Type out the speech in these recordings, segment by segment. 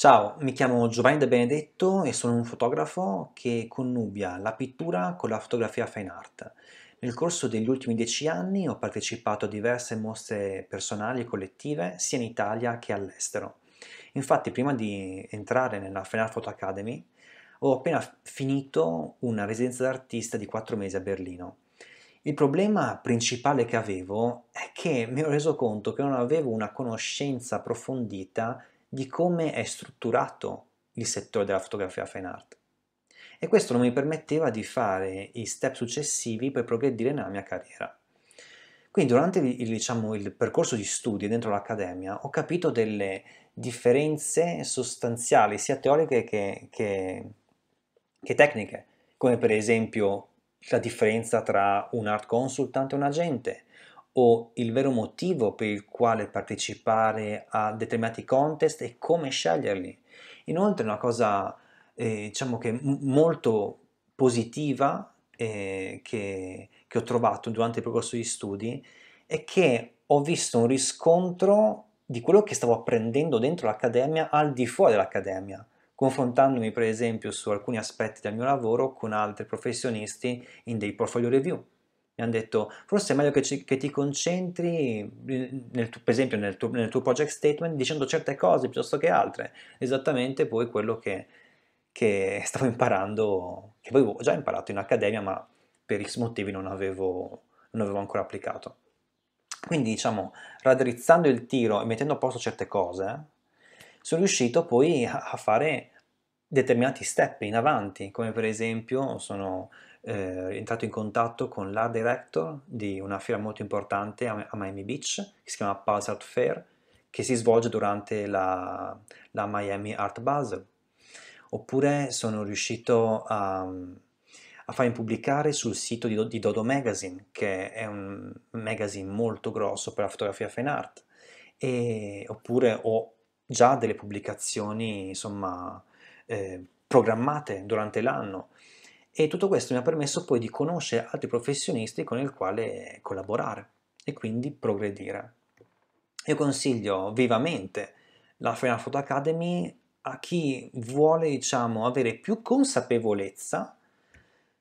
Ciao, mi chiamo Giovanni De Benedetto e sono un fotografo che connubia la pittura con la fotografia fine art. Nel corso degli ultimi dieci anni ho partecipato a diverse mostre personali e collettive sia in Italia che all'estero. Infatti prima di entrare nella Fine Art Photo Academy ho appena finito una residenza d'artista di quattro mesi a Berlino. Il problema principale che avevo è che mi ero reso conto che non avevo una conoscenza approfondita di come è strutturato il settore della fotografia fine art. E questo non mi permetteva di fare i step successivi per progredire nella mia carriera. Quindi durante il, diciamo, il percorso di studi dentro l'accademia ho capito delle differenze sostanziali, sia teoriche che, che, che tecniche, come per esempio la differenza tra un art consultant e un agente, o il vero motivo per il quale partecipare a determinati contest e come sceglierli. Inoltre una cosa eh, diciamo che m- molto positiva eh, che, che ho trovato durante il percorso di studi è che ho visto un riscontro di quello che stavo apprendendo dentro l'accademia al di fuori dell'accademia, confrontandomi per esempio su alcuni aspetti del mio lavoro con altri professionisti in dei portfolio review mi hanno detto forse è meglio che, ci, che ti concentri nel tu, per esempio nel tuo, nel tuo, project statement dicendo certe cose piuttosto che altre esattamente poi quello che, che stavo imparando che poi avevo già imparato in accademia ma per X motivi non avevo, non avevo ancora applicato quindi diciamo raddrizzando il tiro e mettendo a posto certe cose sono riuscito poi a fare determinati step in avanti, come per esempio sono eh, entrato in contatto con l'art director di una fiera molto importante a, Miami Beach, che si chiama Puzzle Art Fair, che si svolge durante la, la Miami Art Basel. Oppure sono riuscito a, a farmi pubblicare sul sito di, di Dodo Magazine, che è un magazine molto grosso per la fotografia fine art. E, oppure ho già delle pubblicazioni, insomma, eh, programmate durante l'anno e tutto questo mi ha permesso poi di conoscere altri professionisti con il quale collaborare e quindi progredire. Io consiglio vivamente la Final Photo Academy a chi vuole diciamo, avere più consapevolezza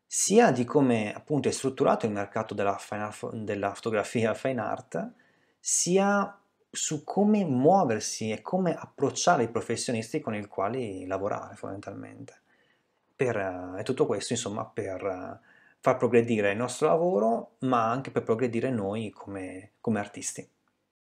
sia di come appunto è strutturato il mercato della, final, della fotografia fine art, sia su come muoversi e come approcciare i professionisti con i quali lavorare fondamentalmente per, eh, e tutto questo insomma per eh, far progredire il nostro lavoro ma anche per progredire noi come, come artisti.